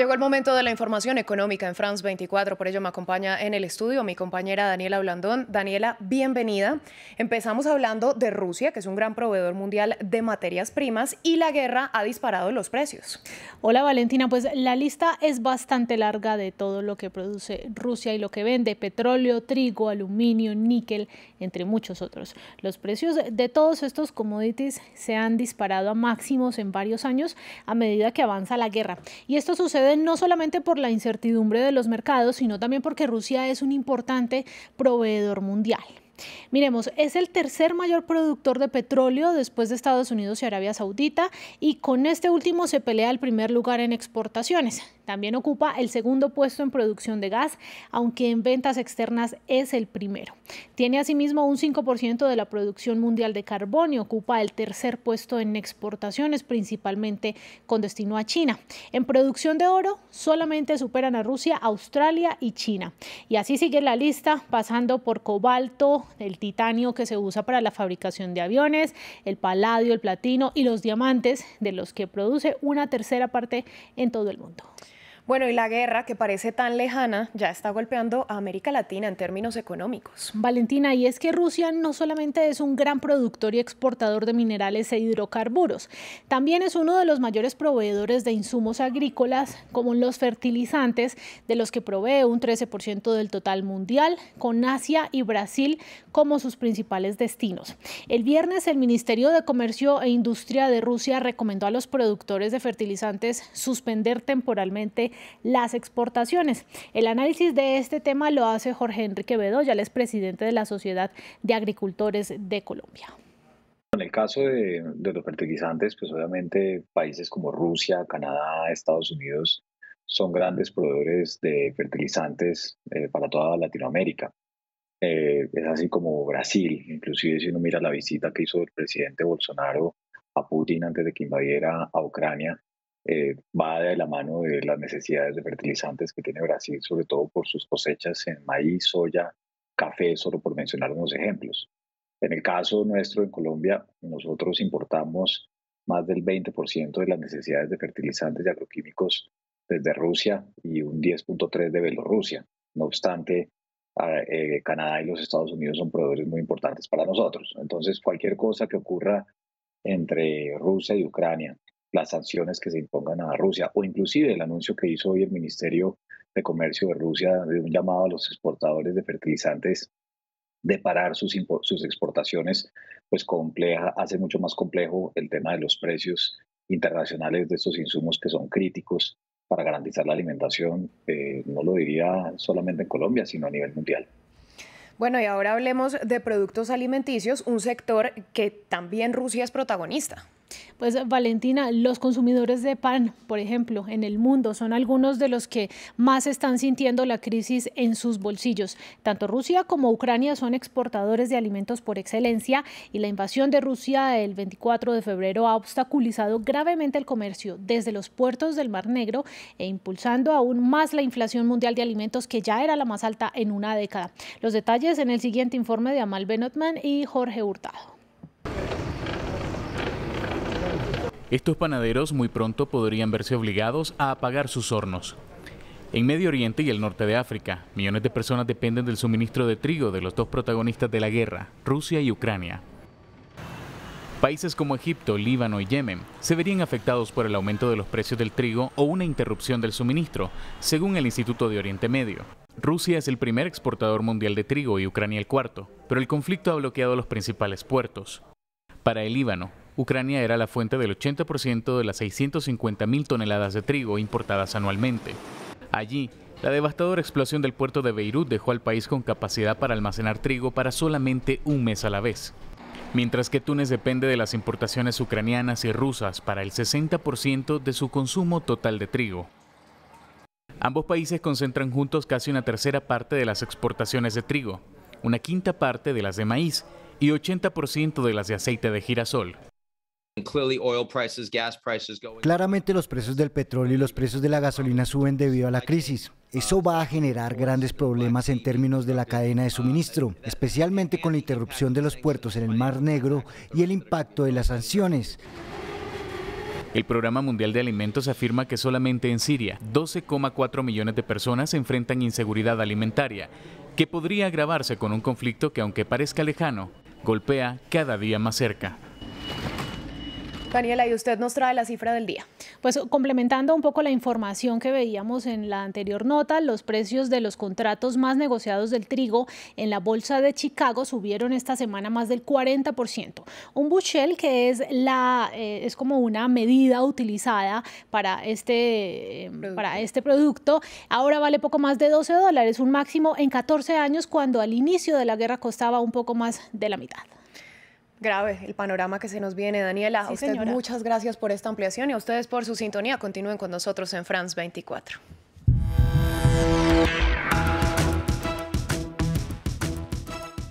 Llegó el momento de la información económica en France 24, por ello me acompaña en el estudio mi compañera Daniela Blandón. Daniela, bienvenida. Empezamos hablando de Rusia, que es un gran proveedor mundial de materias primas y la guerra ha disparado los precios. Hola Valentina, pues la lista es bastante larga de todo lo que produce Rusia y lo que vende, petróleo, trigo, aluminio, níquel, entre muchos otros. Los precios de todos estos commodities se han disparado a máximos en varios años a medida que avanza la guerra. Y esto sucede no solamente por la incertidumbre de los mercados, sino también porque Rusia es un importante proveedor mundial. Miremos, es el tercer mayor productor de petróleo después de Estados Unidos y Arabia Saudita y con este último se pelea el primer lugar en exportaciones. También ocupa el segundo puesto en producción de gas, aunque en ventas externas es el primero. Tiene asimismo un 5% de la producción mundial de carbón y ocupa el tercer puesto en exportaciones, principalmente con destino a China. En producción de oro solamente superan a Rusia, Australia y China. Y así sigue la lista, pasando por cobalto, el titanio que se usa para la fabricación de aviones, el paladio, el platino y los diamantes de los que produce una tercera parte en todo el mundo. Bueno, y la guerra, que parece tan lejana, ya está golpeando a América Latina en términos económicos. Valentina, y es que Rusia no solamente es un gran productor y exportador de minerales e hidrocarburos, también es uno de los mayores proveedores de insumos agrícolas, como los fertilizantes, de los que provee un 13% del total mundial, con Asia y Brasil como sus principales destinos. El viernes, el Ministerio de Comercio e Industria de Rusia recomendó a los productores de fertilizantes suspender temporalmente las exportaciones. El análisis de este tema lo hace Jorge Enrique ya el presidente de la Sociedad de Agricultores de Colombia. En el caso de, los fertilizantes, pues obviamente países como Rusia, Canadá, Estados Unidos son grandes proveedores de fertilizantes eh, para toda Latinoamérica. Eh, es así como Brasil, inclusive si uno mira la visita que hizo el presidente Bolsonaro a Putin antes de que invadiera a Ucrania, eh, va de la mano de las necesidades de fertilizantes que tiene Brasil, sobre todo por sus cosechas en maíz, soya, café, solo por mencionar unos ejemplos. En el caso nuestro en Colombia, nosotros importamos más del 20% de las necesidades de fertilizantes y agroquímicos desde Rusia y un 10.3% de Bielorrusia. No obstante, ah, eh, Canadá y los Estados Unidos son proveedores muy importantes para nosotros. Entonces, cualquier cosa que ocurra entre Rusia y Ucrania las sanciones que se impongan a Rusia o inclusive el anuncio que hizo hoy el Ministerio de Comercio de Rusia de un llamado a los exportadores de fertilizantes de parar sus, exportaciones, pues compleja, hace mucho más complejo el tema de los precios internacionales de estos insumos que son críticos para garantizar la alimentación, eh, no lo diría solamente en Colombia, sino a nivel mundial. Bueno, y ahora hablemos de productos alimenticios, un sector que también Rusia es protagonista. Pues Valentina, los consumidores de pan, por ejemplo, en el mundo son algunos de los que más están sintiendo la crisis en sus bolsillos. Tanto Rusia como Ucrania son exportadores de alimentos por excelencia y la invasión de Rusia el 24 de febrero ha obstaculizado gravemente el comercio desde los puertos del Mar Negro e impulsando aún más la inflación mundial de alimentos que ya era la más alta en una década. Los detalles en el siguiente informe de Amal Benotman y Jorge Hurtado. Estos panaderos muy pronto podrían verse obligados a apagar sus hornos. En Medio Oriente y el norte de África, millones de personas dependen del suministro de trigo de los dos protagonistas de la guerra, Rusia y Ucrania. Países como Egipto, Líbano y Yemen se verían afectados por el aumento de los precios del trigo o una interrupción del suministro, según el Instituto de Oriente Medio. Rusia es el primer exportador mundial de trigo y Ucrania el cuarto, pero el conflicto ha bloqueado los principales puertos. Para el Líbano, Ucrania era la fuente del 80% de las 650.000 toneladas de trigo importadas anualmente. Allí, la devastadora explosión del puerto de Beirut dejó al país con capacidad para almacenar trigo para solamente un mes a la vez. Mientras que Túnez depende de las importaciones ucranianas y rusas para el 60% de su consumo total de trigo. Ambos países concentran juntos casi una tercera parte de las exportaciones de trigo, una quinta parte de las de maíz y 80% de las de aceite de girasol. Claramente los precios del petróleo y los precios de la gasolina suben debido a la crisis. Eso va a generar grandes problemas en términos de la cadena de suministro, especialmente con la interrupción de los puertos en el Mar Negro y el impacto de las sanciones. El Programa Mundial de Alimentos afirma que solamente en Siria 12,4 millones de personas se enfrentan inseguridad alimentaria, que podría agravarse con un conflicto que aunque parezca lejano, golpea cada día más cerca. Daniela, y usted nos trae la cifra del día. Pues complementando un poco la información que veíamos en la anterior nota, los precios de los contratos más negociados del trigo en la Bolsa de Chicago subieron esta semana más del 40%. Un bushel que es, la, eh, es como una medida utilizada para este, eh, para este producto, ahora vale poco más de 12 dólares, un máximo en 14 años cuando al inicio de la guerra costaba un poco más de la mitad grave el panorama que se nos viene. Daniela, sí, muchas gracias por esta ampliación y a ustedes por su sintonía. Continúen con nosotros en France 24.